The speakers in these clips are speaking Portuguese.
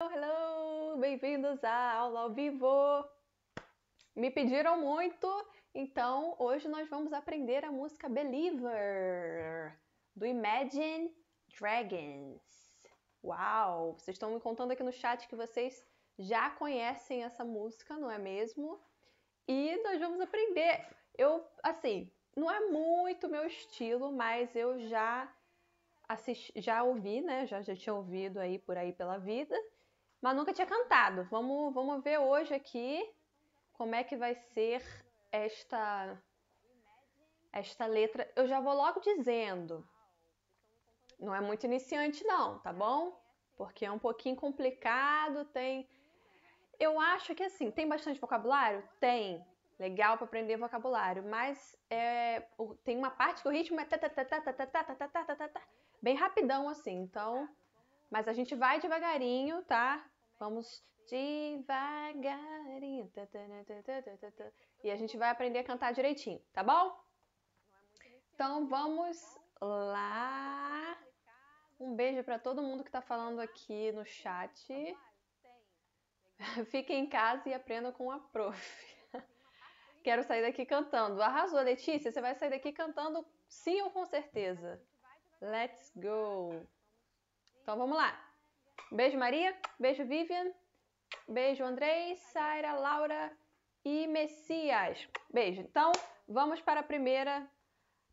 Então, hello, bem-vindos à aula ao vivo. Me pediram muito, então hoje nós vamos aprender a música Believer do Imagine Dragons. Uau, vocês estão me contando aqui no chat que vocês já conhecem essa música, não é mesmo? E nós vamos aprender. Eu, assim, não é muito meu estilo, mas eu já assisti, já ouvi, né? Já já tinha ouvido aí por aí pela vida mas nunca tinha cantado. Vamos, vamos ver hoje aqui como é que vai ser esta esta letra. Eu já vou logo dizendo. Não é muito iniciante não, tá bom? Porque é um pouquinho complicado, tem Eu acho que assim, tem bastante vocabulário? Tem. Legal para aprender vocabulário, mas é... tem uma parte que o ritmo é bem rapidão assim, então mas a gente vai devagarinho, tá? Vamos devagarinho. E a gente vai aprender a cantar direitinho, tá bom? Então vamos lá. Um beijo para todo mundo que está falando aqui no chat. Fiquem em casa e aprendam com a prof. Quero sair daqui cantando. Arrasou, Letícia. Você vai sair daqui cantando sim ou com certeza. Let's go. Então vamos lá. Beijo, Maria. Beijo, Vivian. Beijo, Andrés, Saira, Laura e Messias. Beijo. Então, vamos para a primeira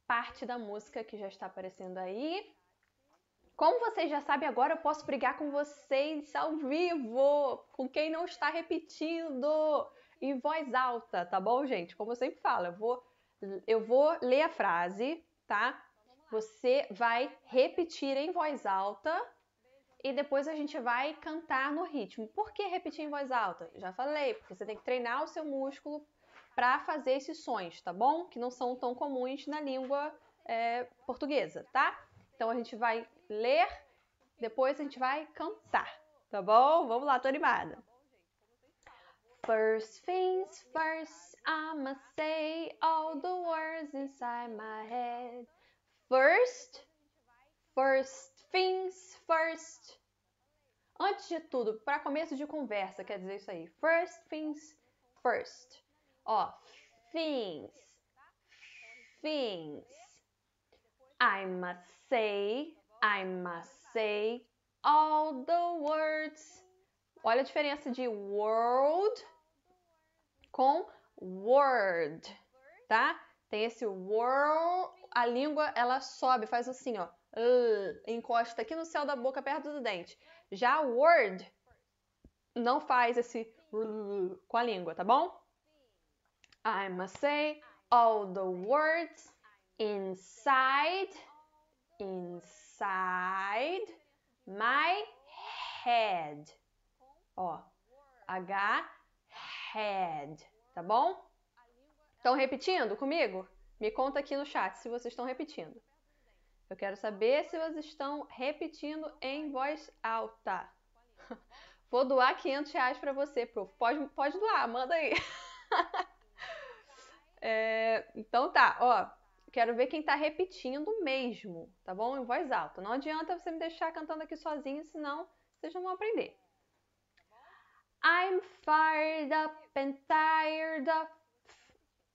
parte da música que já está aparecendo aí. Como vocês já sabem, agora eu posso brigar com vocês ao vivo, com quem não está repetindo, em voz alta, tá bom, gente? Como eu sempre falo, eu vou, eu vou ler a frase, tá? Você vai repetir em voz alta e depois a gente vai cantar no ritmo. Por que repetir em voz alta? Já falei, porque você tem que treinar o seu músculo para fazer esses sons, tá bom? Que não são tão comuns na língua é, portuguesa, tá? Então a gente vai ler, depois a gente vai cantar, tá bom? Vamos lá, tô animada. First things first, I'ma say all the words inside my head. First, first things first, Antes de tudo, para começo de conversa, quer dizer isso aí. First things first. Ó, things. Things. I must say, I must say all the words. Olha a diferença de world com word, tá? Tem esse world, a língua ela sobe, faz assim, ó, uh, encosta aqui no céu da boca perto do dente. Já o Word não faz esse com a língua, tá bom? I must say all the words inside inside my head. Ó, H head, tá bom? Estão repetindo comigo? Me conta aqui no chat se vocês estão repetindo. Eu quero saber se elas estão repetindo em voz alta. Vou doar 500 reais para você, prof. Pode, pode doar, manda aí. É, então tá, ó. Quero ver quem tá repetindo mesmo, tá bom? Em voz alta. Não adianta você me deixar cantando aqui sozinho, senão vocês não vão aprender. I'm fired up and tired of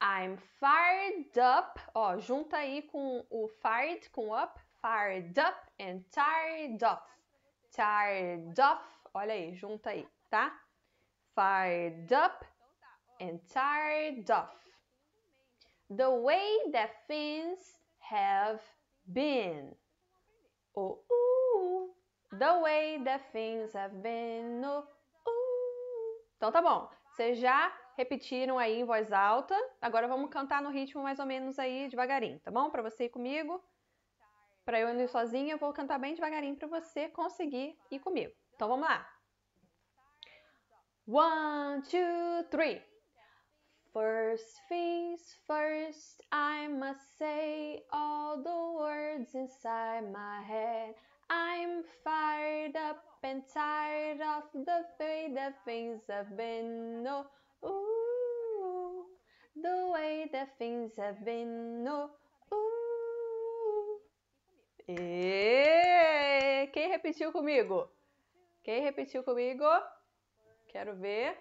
I'm fired up. Ó, junta aí com o fired, com up. Fired up and tired of. Tired of. Olha aí, junta aí, tá? Fired up and tired of. The way that things have been. Oh, uh, the way that things have been. Oh, uh. Então tá bom. Você já repetiram aí em voz alta. Agora vamos cantar no ritmo mais ou menos aí devagarinho, tá bom? Para você ir comigo. Para eu ir sozinha, eu vou cantar bem devagarinho para você conseguir ir comigo. Então vamos lá. One, two, three. First things first, I must say all the words inside my head. I'm fired up and tired of the way that things have been. No ooh, the way that things have been, no ooh. E quem repetiu comigo? Quem repetiu comigo? Quero ver.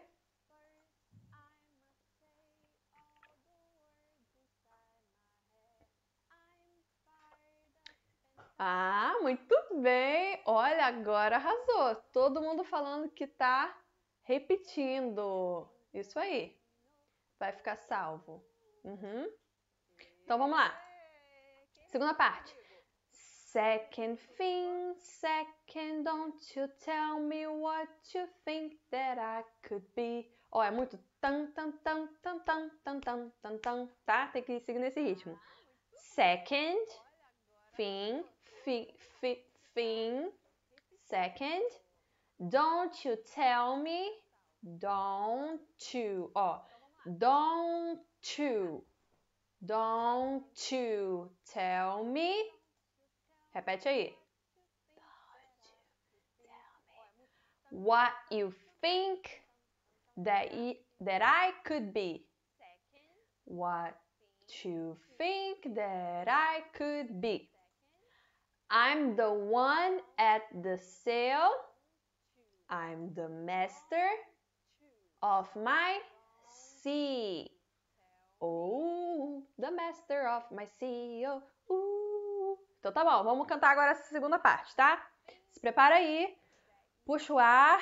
Ah, muito bem! Olha, agora arrasou! Todo mundo falando que tá repetindo. Isso aí. Vai ficar salvo. Uhum. Então vamos lá. Segunda parte. Second thing, second, don't you tell me what you think that I could be. Ó, oh, é muito tan tan tan tan tan tan tan tan tan, tá? Tem que seguir nesse ritmo. Second thing, thing, thing, fin, second, don't you tell me Don't Oh, to not down to not to tell me repete aí what you think that that I could be what you think that I could be I'm the one at the sale I'm the master of my sea. Oh, the master of my sea. Oh, uh. Então tá bom, vamos cantar agora essa segunda parte, tá? Se prepara aí, puxa o ar,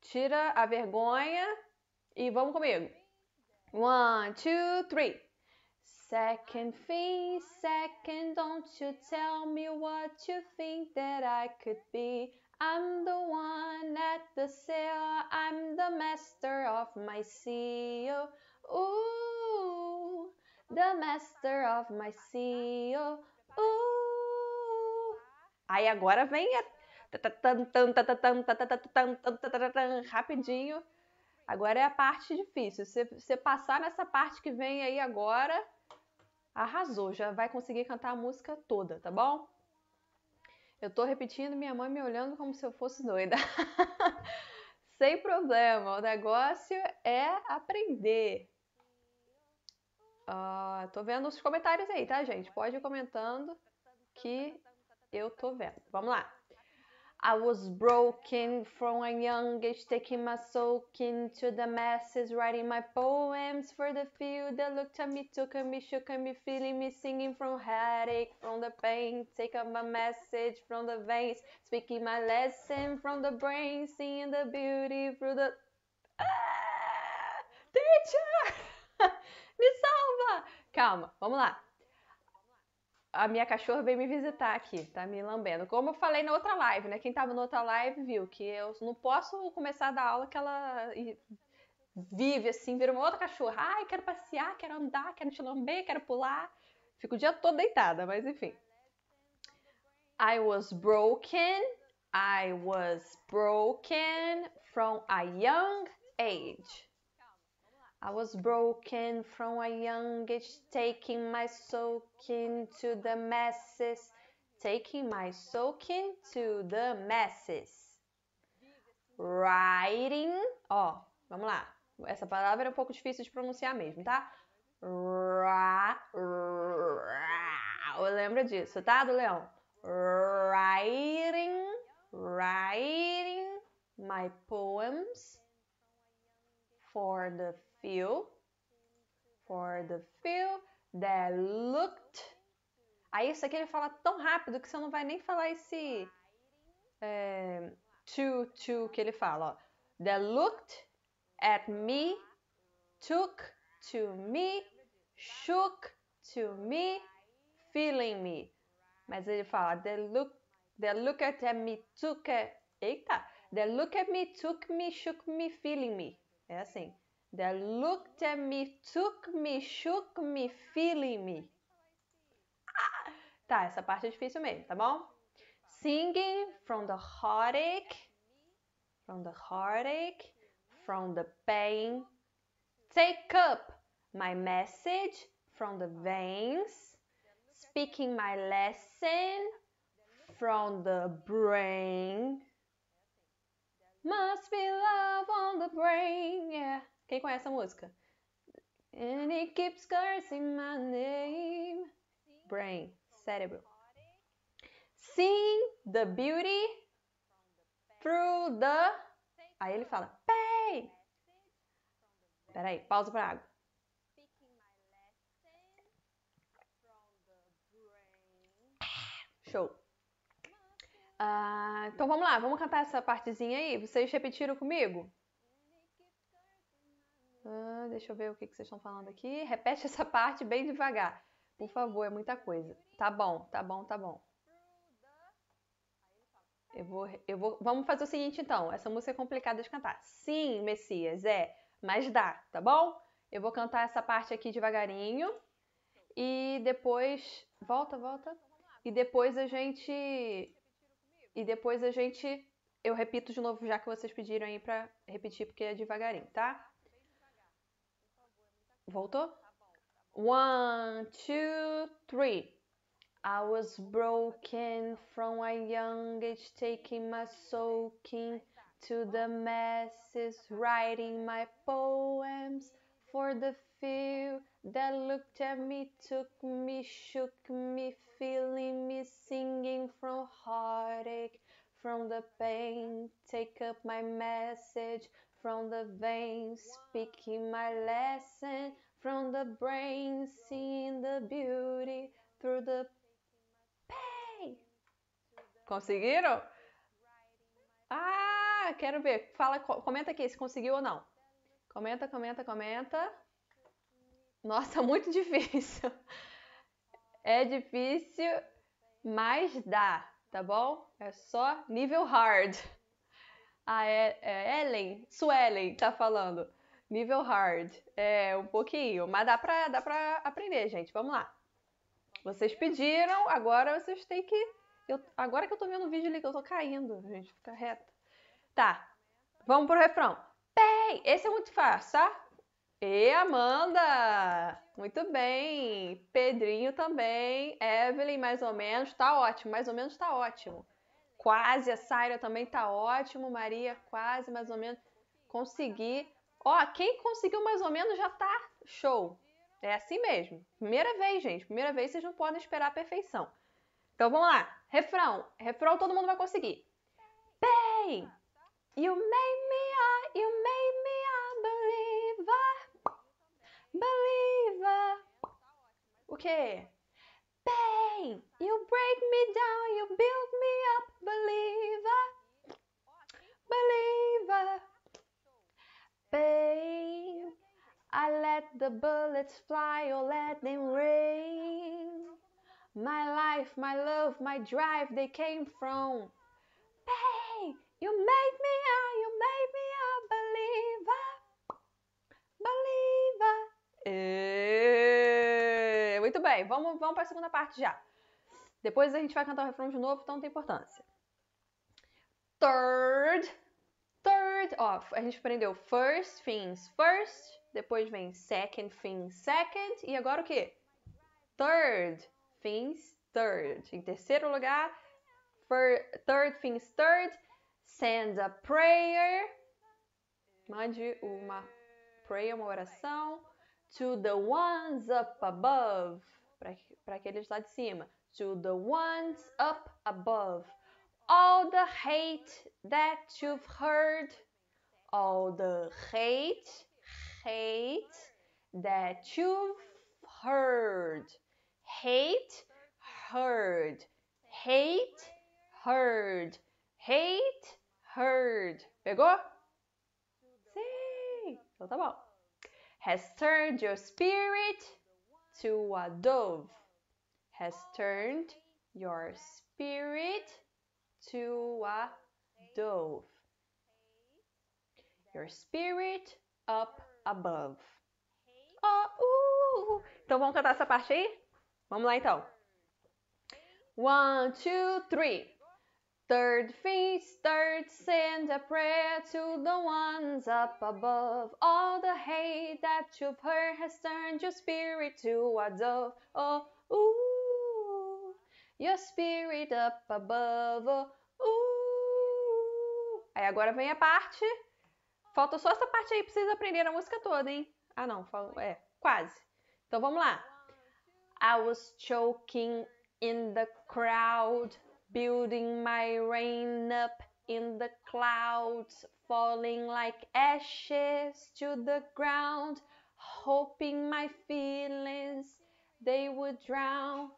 tira a vergonha e vamos comigo. One, two, three. Second thing, second, don't you tell me what you think that I could be. I'm the one at the sail, I'm the master of my seal. Ooh, the master of my seal. Ooh. Aí agora vem a... rapidinho. Agora é a parte difícil. Se você passar nessa parte que vem aí agora, arrasou, já vai conseguir cantar a música toda, tá bom? Eu tô repetindo, minha mãe me olhando como se eu fosse doida. Sem problema, o negócio é aprender. Uh, tô vendo os comentários aí, tá, gente? Pode ir comentando que eu tô vendo. Vamos lá. I was broken from a young age, taking my soul into the masses, writing my poems for the few that looked at me, took at me, shook at me, feeling me, singing from headache, from the pain, taking my message from the veins, speaking my lesson from the brain, seeing the beauty through the ah, teacher, me salva. Calma, vamos lá. a minha cachorra veio me visitar aqui, tá me lambendo. Como eu falei na outra live, né? Quem tava na outra live viu que eu não posso começar a dar aula que ela vive assim, vira uma outra cachorra. Ai, quero passear, quero andar, quero te lamber, quero pular. Fico o dia todo deitada, mas enfim. I was broken. I was broken from a young age. I was broken from a young age, taking my soul kin to the masses, taking my soul kin to the masses. Writing, ó, vamos lá. Essa palavra é um pouco difícil de pronunciar mesmo, tá? Ra, ra, lembra disso, tá, do leão? Writing, writing my poems for the few for the few that looked. Aí isso aqui ele fala tão rápido que você não vai nem falar esse é, to to que ele fala. Ó. That looked at me, took to me, shook to me, feeling me. Mas ele fala they look they look at me took a, eita they look at me took me shook me feeling me. É assim that looked at me, took me, shook me, feeling me. Ah! Tá, essa parte é difícil mesmo, tá bom? Singing from the heartache, from the heartache, from the pain. Take up my message from the veins. Speaking my lesson from the brain. Must be love on the brain, yeah. Quem conhece a música? And it keeps cursing my name. Brain, cérebro. See the beauty through the. Aí ele fala, pay! Peraí, pausa para água. Show. Ah, então vamos lá, vamos cantar essa partezinha aí. Vocês repetiram comigo? Ah, deixa eu ver o que, que vocês estão falando aqui. Repete essa parte bem devagar. Por favor, é muita coisa. Tá bom, tá bom, tá bom. Eu vou, eu vou. Vamos fazer o seguinte então. Essa música é complicada de cantar. Sim, Messias, é. Mas dá, tá bom? Eu vou cantar essa parte aqui devagarinho. E depois. Volta, volta. E depois a gente. E depois a gente. Eu repito de novo, já que vocês pediram aí pra repetir, porque é devagarinho, tá? Voltou? One, two, three. I was broken from a young age, taking my soaking to the masses, writing my poems for the few that looked at me, took me, shook me, feeling me, singing from heartache, from the pain. Take up my message from the veins, speaking my lesson from the brain, seeing the beauty through the pain. Conseguiram? Ah, quero ver. Fala, comenta aqui se conseguiu ou não. Comenta, comenta, comenta. Nossa, muito difícil. É difícil, mas dá, tá bom? É só nível hard a ah, é, é Ellen, Suelen, tá falando. Nível hard. É, um pouquinho. Mas dá pra, dá pra aprender, gente. Vamos lá. Vocês pediram, agora vocês têm que. Eu, agora que eu tô vendo o vídeo ali, que eu tô caindo, gente. Fica reto. Tá. Vamos pro refrão. Bem, esse é muito fácil, tá? E Amanda! Muito bem! Pedrinho também. Evelyn, mais ou menos. Tá ótimo, mais ou menos tá ótimo. Quase, a Saira também tá ótimo, Maria, quase, mais ou menos. Consegui. Ó, quem conseguiu mais ou menos já tá show. É assim mesmo. Primeira vez, gente. Primeira vez vocês não podem esperar a perfeição. Então vamos lá. Refrão. Refrão todo mundo vai conseguir. Bem! You made me, a, you made me a believer. Believer. O quê? pain. You break me down, you build me up, believer, believer. Babe, I let the bullets fly or let them rain. My life, my love, my drive, they came from pain. You made me a, you made me a believer, believer. Eh. vamos, vamos para a segunda parte já. Depois a gente vai cantar o refrão de novo, então não tem importância. Third, third, ó, a gente aprendeu first things first, depois vem second things second, e agora o que? Third things third. Em terceiro lugar, third things third, send a prayer, mande uma prayer, uma oração, to the ones up above. para aqueles lá de cima. To the ones up above. All the hate that you've heard. All the hate, hate that you've heard. Hate, heard. Hate, heard. Hate, heard. Pegou? Sim! Então tá bom. Has turned your spirit to a dove has turned your spirit to a dove. Your spirit up above. Oh, uh, Então vamos cantar essa parte aí? Vamos lá então. One, two, three. Third feast, third, send a prayer to the ones up above. All the hate that you've heard has turned your spirit to a dove. Oh, ooh, your spirit up above. Oh, ooh. Aí agora vem a parte. Falta só essa parte aí pra vocês aprenderem a música toda, hein? Ah, não, é, quase. Então vamos lá. I was choking in the crowd. building my rain up in the clouds, falling like ashes to the ground, hoping my feelings they would drown.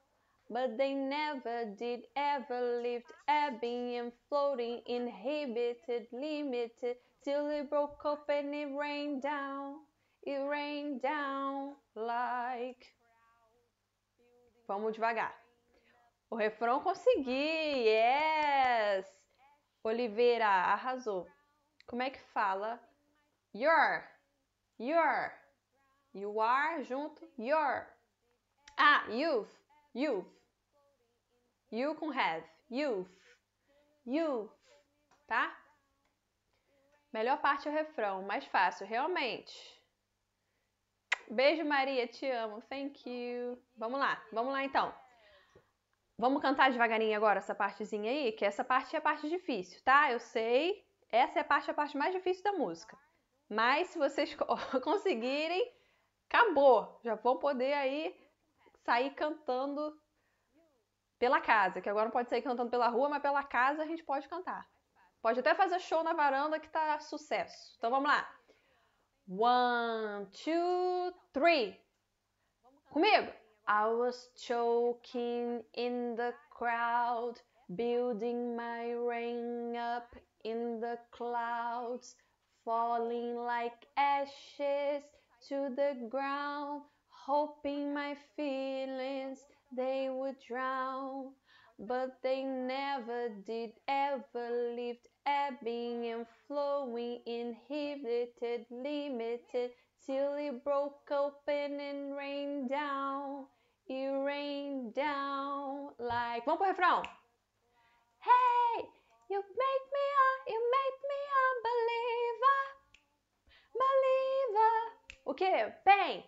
But they never did, ever lived, ebbing and floating, inhibited, limited, till it broke up and it rained down. It rained down like. Vamos devagar. O refrão consegui! Yes! Oliveira, arrasou. Como é que fala? Your, your, you are junto, your. Ah, you've, you've. You com have, you've, you've, tá? Melhor parte é o refrão, mais fácil, realmente. Beijo, Maria, te amo, thank you. Vamos lá, vamos lá então. Vamos cantar devagarinho agora essa partezinha aí, que essa parte é a parte difícil, tá? Eu sei, essa é a parte, a parte mais difícil da música. Mas se vocês conseguirem, acabou. Já vão poder aí sair cantando pela casa, que agora não pode sair cantando pela rua, mas pela casa a gente pode cantar. Pode até fazer show na varanda que tá sucesso. Então vamos lá. One, two, three. Comigo! I was choking in the crowd, building my ring up in the clouds, falling like ashes to the ground, hoping my feelings they would drown. But they never did, ever lived, ebbing and flowing, inhibited, limited, till it broke open and rained down. It rained down like. Vamos pro refrão! Hey, you make me a, you make me a believer, believer. O que? Pain.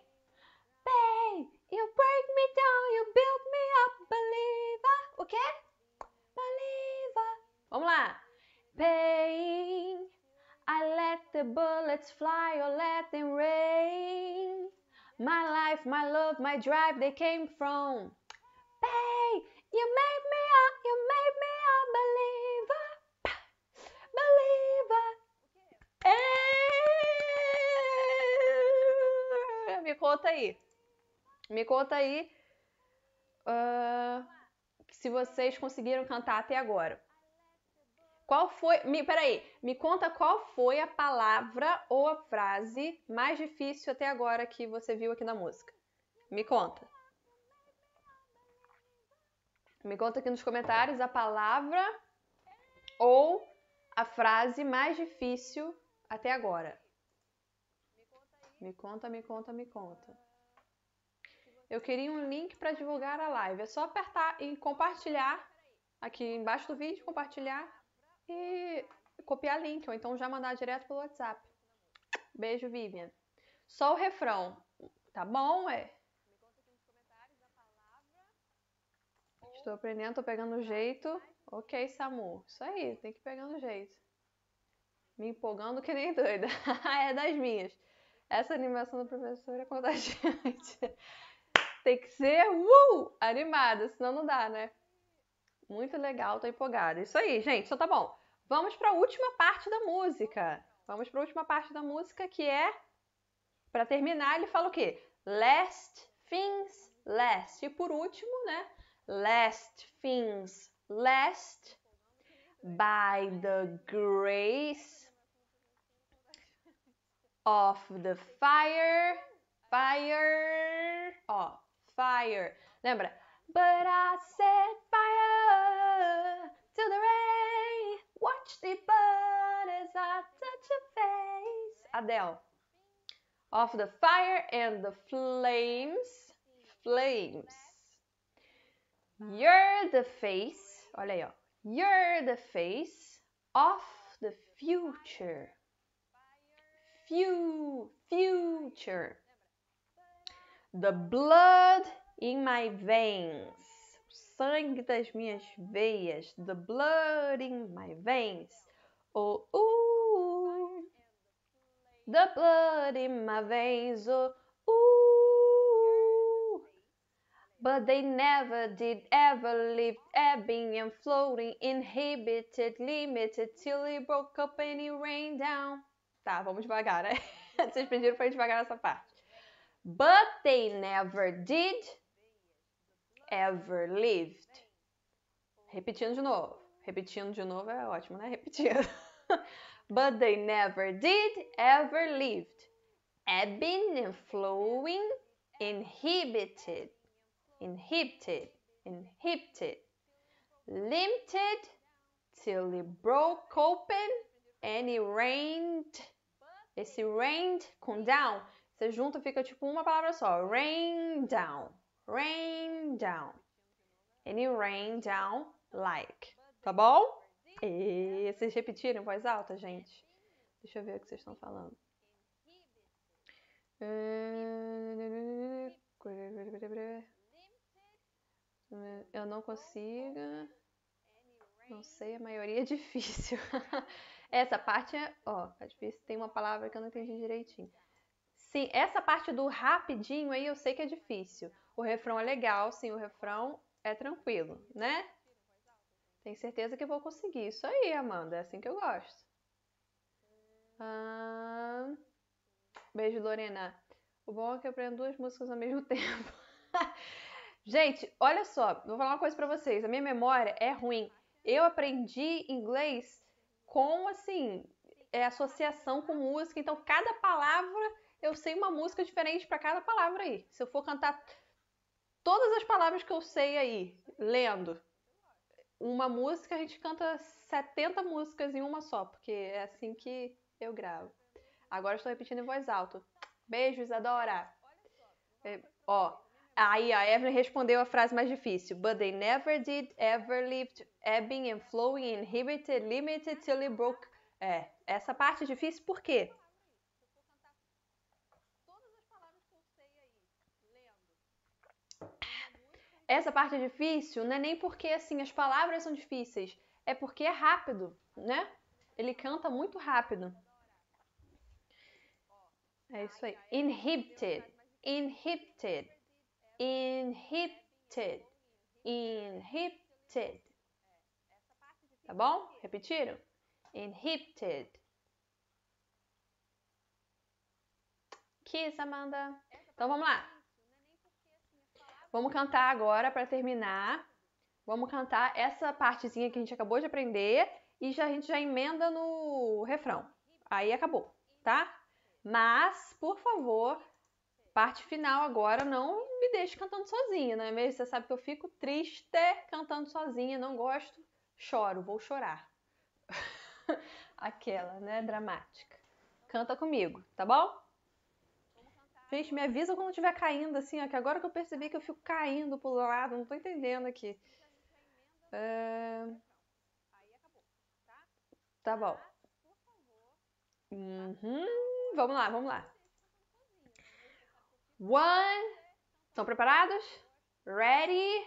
Pain, you break me down, you build me up, believer. O que? Believer. Vamos lá. Pain. I let the bullets fly or let them rain. My life, my love, my drive, they came from. Hey, you made me a, you made me a believer. Believer. É... Me conta aí. Me conta aí uh, se vocês conseguiram cantar até agora. Qual foi. Me, peraí, me conta qual foi a palavra ou a frase mais difícil até agora que você viu aqui na música. Me conta. Me conta aqui nos comentários a palavra ou a frase mais difícil até agora. Me conta, me conta, me conta. Eu queria um link para divulgar a live. É só apertar em compartilhar aqui embaixo do vídeo, compartilhar e copiar link, ou então já mandar direto pelo WhatsApp. Beijo, Vivian. Só o refrão. Tá bom, é? Estou aprendendo, estou pegando o jeito. Ok, Samu. Isso aí, tem que pegar pegando o jeito. Me empolgando que nem doida. é das minhas. Essa animação do professor é contagiante. tem que ser uh, animada, senão não dá, né? Muito legal, tô empolgada. Isso aí, gente, só então tá bom. Vamos para a última parte da música. Vamos para a última parte da música que é para terminar, ele fala o quê? Last things last. E por último, né? Last things last by the grace of the fire fire ó oh, fire. Lembra? But I said fire to the rain. Watch the burn as I touch your face. Adele. Of the fire and the flames. Flames. You're the face. Olha aí, ó. You're the face of the future. Few, future. The blood in my veins. sangue das minhas veias, the blood in my veins. Oh, uh, the blood in my veins. Oh, uh. But they never did ever live, ebbing and floating, inhibited, limited, till it broke up and it rained down. Tá, vamos devagar, né? Vocês pediram pra ir devagar essa parte. But they never did ever lived? Repetindo de novo. Repetindo de novo é ótimo, né? Repetindo. But they never did ever lived. Ebbing and flowing, inhibited, inhibited, inhibited. Limited till it broke open and it rained. Esse rained com down, você junta fica tipo uma palavra só. Rain down rain down. Any rain down like. Tá bom? E vocês repetiram em voz alta, gente? Deixa eu ver o que vocês estão falando. Eu não consigo. Não sei, a maioria é difícil. Essa parte é, ó, é difícil. Tem uma palavra que eu não entendi direitinho. Sim, essa parte do rapidinho aí eu sei que é difícil. O refrão é legal, sim, o refrão é tranquilo, né? Tenho certeza que vou conseguir. Isso aí, Amanda, é assim que eu gosto. Ah, beijo, Lorena. O bom é que eu aprendo duas músicas ao mesmo tempo. Gente, olha só, vou falar uma coisa para vocês. A minha memória é ruim. Eu aprendi inglês com, assim, é, associação com música. Então, cada palavra eu sei uma música diferente para cada palavra aí. Se eu for cantar todas as palavras que eu sei aí, lendo uma música, a gente canta 70 músicas em uma só, porque é assim que eu gravo. Agora estou repetindo em voz alta. Beijo, Isadora! É, ó, aí a Evelyn respondeu a frase mais difícil. But they never did ever lived, ebbing and flowing, inhibited, limited till it broke. É, essa parte é difícil por quê? Essa parte é difícil, não é nem porque assim as palavras são difíceis, é porque é rápido, né? Ele canta muito rápido. É isso aí. Inhibited, inhibited, inhibited, inhibited. Tá bom? Repetiram? Inhibited. Kiss, Amanda. Então vamos lá. Vamos cantar agora para terminar. Vamos cantar essa partezinha que a gente acabou de aprender e já, a gente já emenda no refrão. Aí acabou, tá? Mas, por favor, parte final agora, não me deixe cantando sozinha, não é mesmo? Você sabe que eu fico triste cantando sozinha, não gosto, choro, vou chorar. Aquela, né? Dramática. Canta comigo, tá bom? Gente, me avisa quando estiver caindo, assim, ó, que agora que eu percebi que eu fico caindo pro lado, não tô entendendo aqui. É... Tá bom. Uhum, vamos lá, vamos lá. One. Estão preparados? Ready,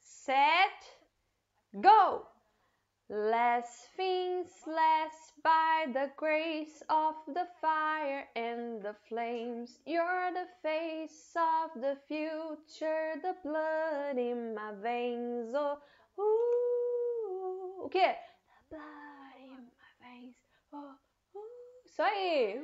set, go! Less fiends, less by the grace of the fire and the flames. You're the face of the future, the blood in my veins. Oh, ooh. Okay. The blood in my veins. Oh, ooh. Sorry.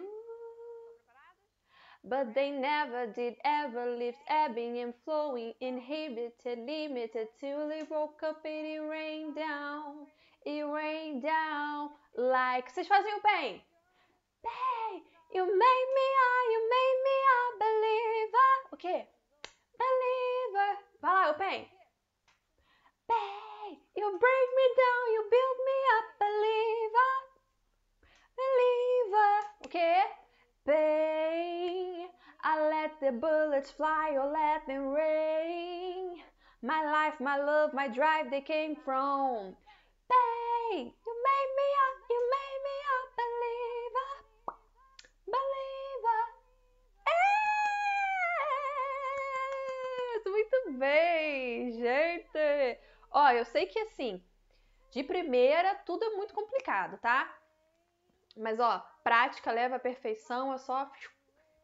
But they never did ever lift, ebbing and flowing, inhibited, limited, till it broke up and it rained down. It rained down like. Vocês fazem o bem. Bem. You made me a, ah, you made me a ah, believer. Ah. O quê? Believer. Vai lá, o bem. Bem. You break me down, you build me up, believer. Believer. O quê? Bem. I let the bullets fly or let them rain. My life, my love, my drive, they came from gente! Ó, eu sei que assim, de primeira tudo é muito complicado, tá? Mas ó, prática leva à perfeição, é só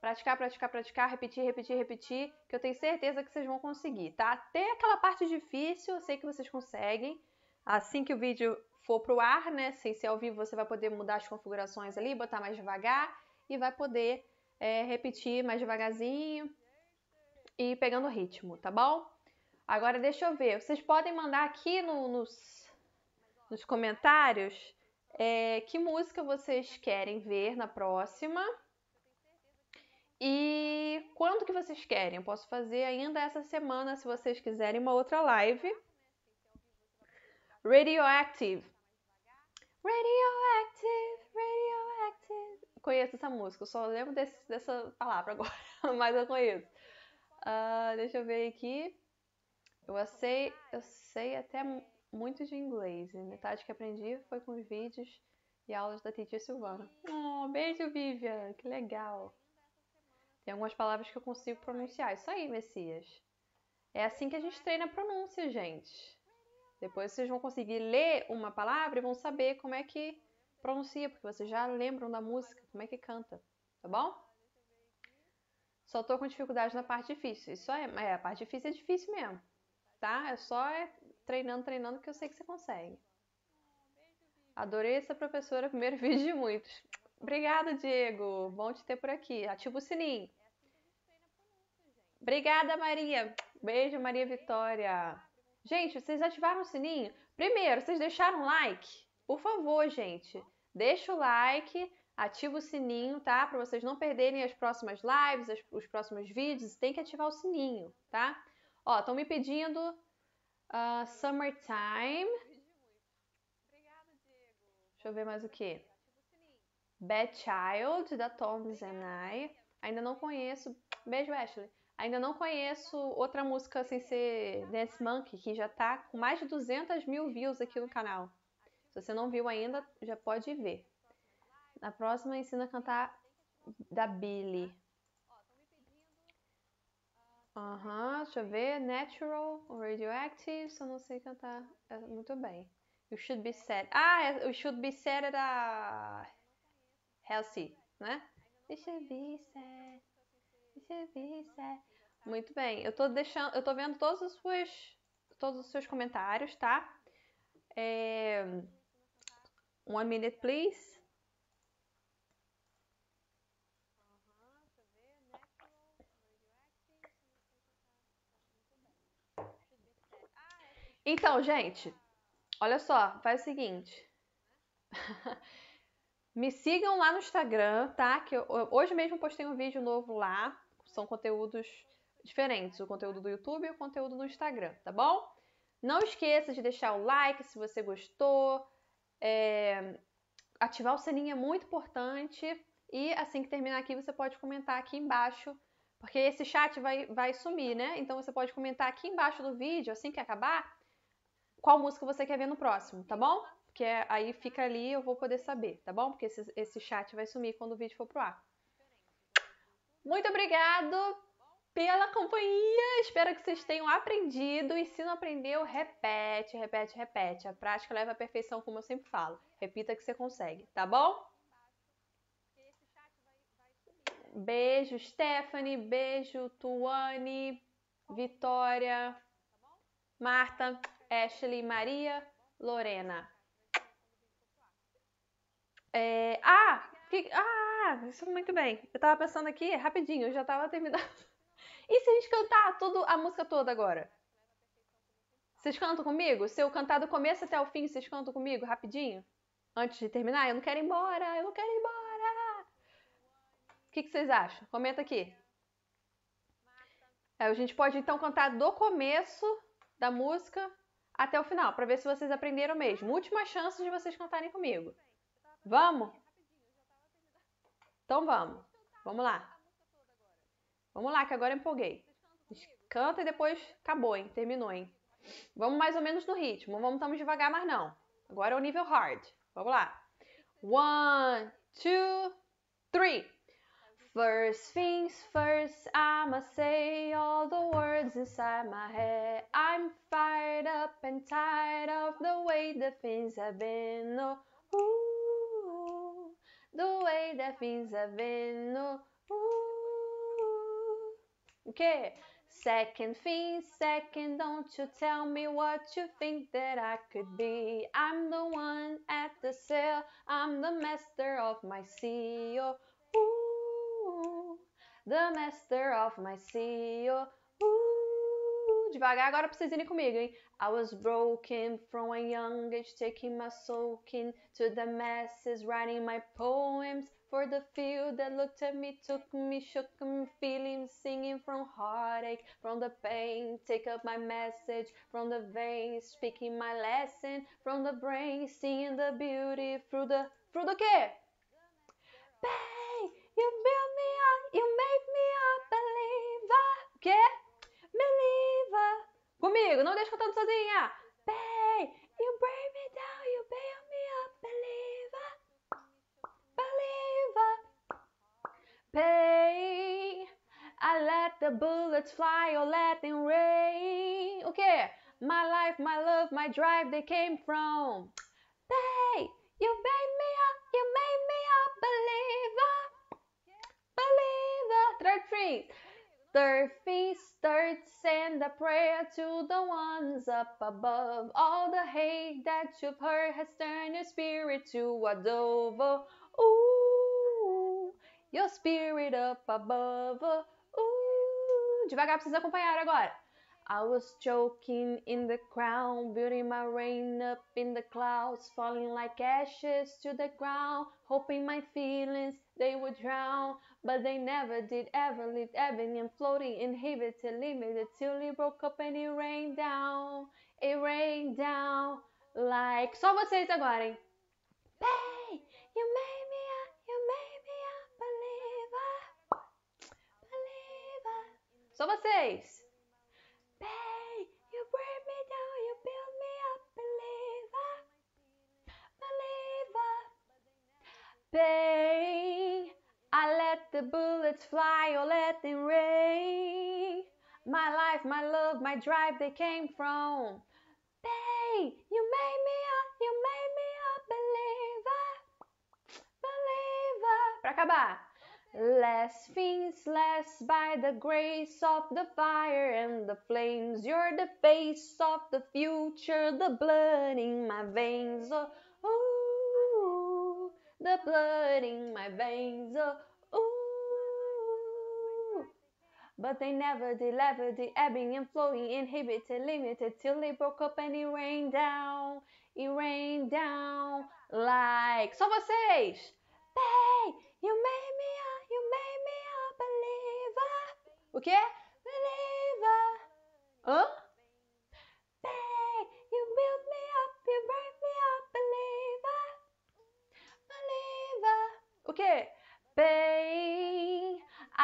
praticar, praticar, praticar, repetir, repetir, repetir, que eu tenho certeza que vocês vão conseguir, tá? Até aquela parte difícil, eu sei que vocês conseguem. Assim que o vídeo for pro ar, né? Sem ser ao vivo, você vai poder mudar as configurações ali, botar mais devagar e vai poder é, repetir mais devagarzinho e pegando ritmo, tá bom? Agora deixa eu ver. Vocês podem mandar aqui no, nos, nos comentários é, que música vocês querem ver na próxima. E quando que vocês querem? Eu posso fazer ainda essa semana, se vocês quiserem, uma outra live. Radioactive. Radioactive, radioactive. Conheço essa música, eu só lembro desse, dessa palavra agora, mas eu conheço. Uh, deixa eu ver aqui. Eu sei, eu sei até muito de inglês e metade que aprendi foi com vídeos e aulas da Titi Silvana. Oh, beijo, Vivian! Que legal! Tem algumas palavras que eu consigo pronunciar. Isso aí, Messias. É assim que a gente treina a pronúncia, gente. Depois vocês vão conseguir ler uma palavra e vão saber como é que pronuncia, porque vocês já lembram da música, como é que canta, tá bom? Só tô com dificuldade na parte difícil. Isso é, é a parte difícil é difícil mesmo tá? É só é treinando, treinando que eu sei que você consegue. Adorei essa professora, primeiro vídeo de muitos. Obrigada, Diego. Bom te ter por aqui. Ativa o sininho. Obrigada, Maria. Beijo, Maria Vitória. Gente, vocês ativaram o sininho? Primeiro, vocês deixaram like? Por favor, gente. Deixa o like, ativa o sininho, tá? Para vocês não perderem as próximas lives, os próximos vídeos, tem que ativar o sininho, tá? Ó, estão me pedindo uh, Summertime. Deixa eu ver mais o que. Bad Child, da Toms and I. Ainda não conheço. Beijo, Ashley. Ainda não conheço outra música sem ser Dance Monkey, que já tá com mais de 200 mil views aqui no canal. Se você não viu ainda, já pode ver. Na próxima, ensina a cantar da Billy. Né? Aham, deixa eu ver. Natural, radioactive, só não sei cantar é, muito bem. You should be sad. Ah, you é, should be sad era healthy, né? You should be sad. You should be sad. Muito bem. Eu tô deixando, eu tô vendo todos os seus, todos os seus comentários, tá? É... One minute, please. Então, gente, olha só, faz o seguinte. Me sigam lá no Instagram, tá? Que eu, hoje mesmo postei um vídeo novo lá. São conteúdos diferentes: o conteúdo do YouTube e o conteúdo do Instagram, tá bom? Não esqueça de deixar o like se você gostou. É, ativar o sininho é muito importante. E assim que terminar aqui, você pode comentar aqui embaixo, porque esse chat vai, vai sumir, né? Então você pode comentar aqui embaixo do vídeo, assim que acabar, qual música você quer ver no próximo, tá bom? Porque aí fica ali eu vou poder saber, tá bom? Porque esse, esse chat vai sumir quando o vídeo for pro ar. Muito obrigado pela companhia. Espero que vocês tenham aprendido. E se não aprendeu, repete, repete, repete. A prática leva à perfeição, como eu sempre falo. Repita que você consegue, tá bom? Beijo, Stephanie. Beijo, Tuane, Vitória, Marta. Ashley, Maria, Lorena. É, ah, que, ah, isso é muito bem. Eu tava pensando aqui, rapidinho, eu já tava terminando. E se a gente cantar tudo, a música toda agora? Vocês cantam comigo? Se eu cantar do começo até o fim, vocês cantam comigo rapidinho? Antes de terminar? Eu não quero ir embora, eu não quero ir embora. O que, que vocês acham? Comenta aqui. É, a gente pode então cantar do começo da música até o final, para ver se vocês aprenderam mesmo. Ah, Última chance de vocês cantarem tá comigo. Tá vamos? Então vamos. Vamos lá. Tá, vamos lá, que agora empolguei. Canta e depois acabou, hein? Terminou, hein? Vamos mais ou menos no ritmo. Não vamos tão devagar mais não. Agora é o nível hard. Vamos lá. One, two, three. First things first, I'ma say all the words inside my head. I'm fired up and tired of the way things have been. Oh, ooh, the way things have been. Oh, ooh. Okay. Second thing, second, don't you tell me what you think that I could be. I'm the one at the sail. I'm the master of my sea. Oh, The master of my CEO. Uh, devagar, agora pra vocês irem comigo, hein? I was broken from a young age, taking my soaking to the masses, writing my poems for the field that looked at me, took me, shook me, feeling, singing from heartache, from the pain. Take up my message from the veins, speaking my lesson from the brain, seeing the beauty through the. Through the quê? Bem, you built me you make me a believer. O quê? Believer. Comigo, não deixa cantando sozinha. Bay, you break me down, you bail me up, believer. Believer. Bay, I let the bullets fly or let them rain. O quê? My life, my love, my drive, they came from. Pay, you bail 3. Their feast starts send a prayer to the ones up above. All the hate that you've heard has turned your spirit to a dove. Ooh, your spirit up above. Ooh. Devagar precisa acompanhar agora. I was choking in the crown, building my rain up in the clouds, falling like ashes to the ground, hoping my feelings they would drown. But they never did, ever lived, ebbing and floating, inhibited, limited, till it broke up and it rained down. It rained down like. Só vocês agora, hein? Hey, you made me a, you made me a believer. Believer. Só vocês! pain. I let the bullets fly or let them rain. My life, my love, my drive, they came from. Babe, you made me a, you made me a believer, believer. Pra acabar. Less things, less by the grace of the fire and the flames. You're the face of the future, the blood in my veins. Oh, the blood in my veins. Oh, ooh. But they never delivered the ebbing and flowing, inhibited, limited, till they broke up and it rained down. It rained down like. Só vocês! Bem, you made me a, you made me a believer. O quê? Believer. Hã? O quê? Pain,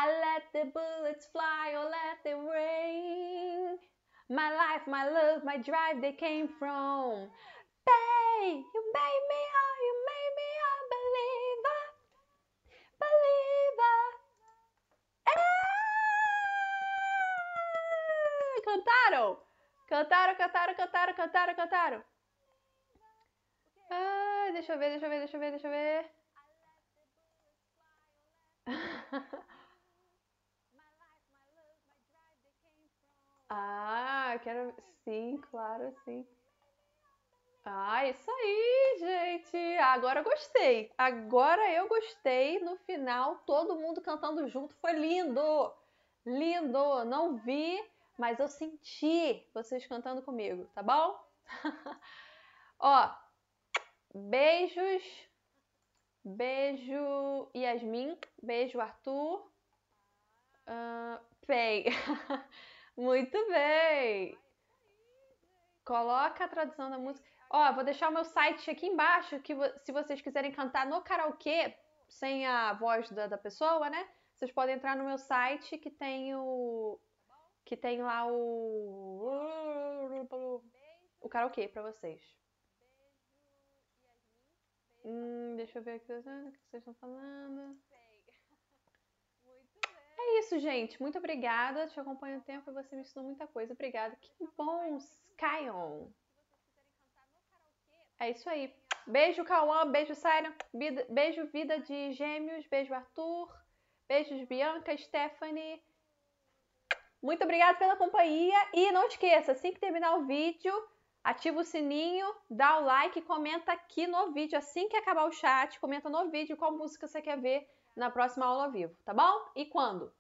I let the bullets fly or let them rain. My life, my love, my drive, they came from. Pain, you made me a, you made me a believer. Believer. É! Cantaram! Cantaram, cantaram, cantaram, cantaram, cantaram. Ah, deixa eu ver, deixa eu ver, deixa eu ver, deixa eu ver. Ah, quero. Sim, claro, sim. Ah, isso aí, gente! Ah, agora eu gostei! Agora eu gostei. No final, todo mundo cantando junto. Foi lindo! Lindo! Não vi, mas eu senti vocês cantando comigo, tá bom? Ó, beijos! Beijo, Yasmin. Beijo, Arthur. Uh, pay. Muito bem. Coloca a tradução da música. Ó, vou deixar o meu site aqui embaixo, que se vocês quiserem cantar no karaokê, sem a voz da, da pessoa, né? Vocês podem entrar no meu site que tem o. Que tem lá o. O karaokê pra vocês. Hum, deixa eu ver aqui o que vocês estão falando. É isso, gente. Muito obrigada. Te acompanho o tempo e você me ensinou muita coisa. Obrigada. Que bom, Skyon. É isso aí. Beijo, Cauã. Beijo, Saira. Beijo, Vida de Gêmeos. Beijo, Arthur. Beijos, Bianca, Stephanie. Muito obrigada pela companhia. E não esqueça, assim que terminar o vídeo, ativa o sininho, dá o like e comenta aqui no vídeo. Assim que acabar o chat, comenta no vídeo qual música você quer ver na próxima aula ao vivo, tá bom? E quando?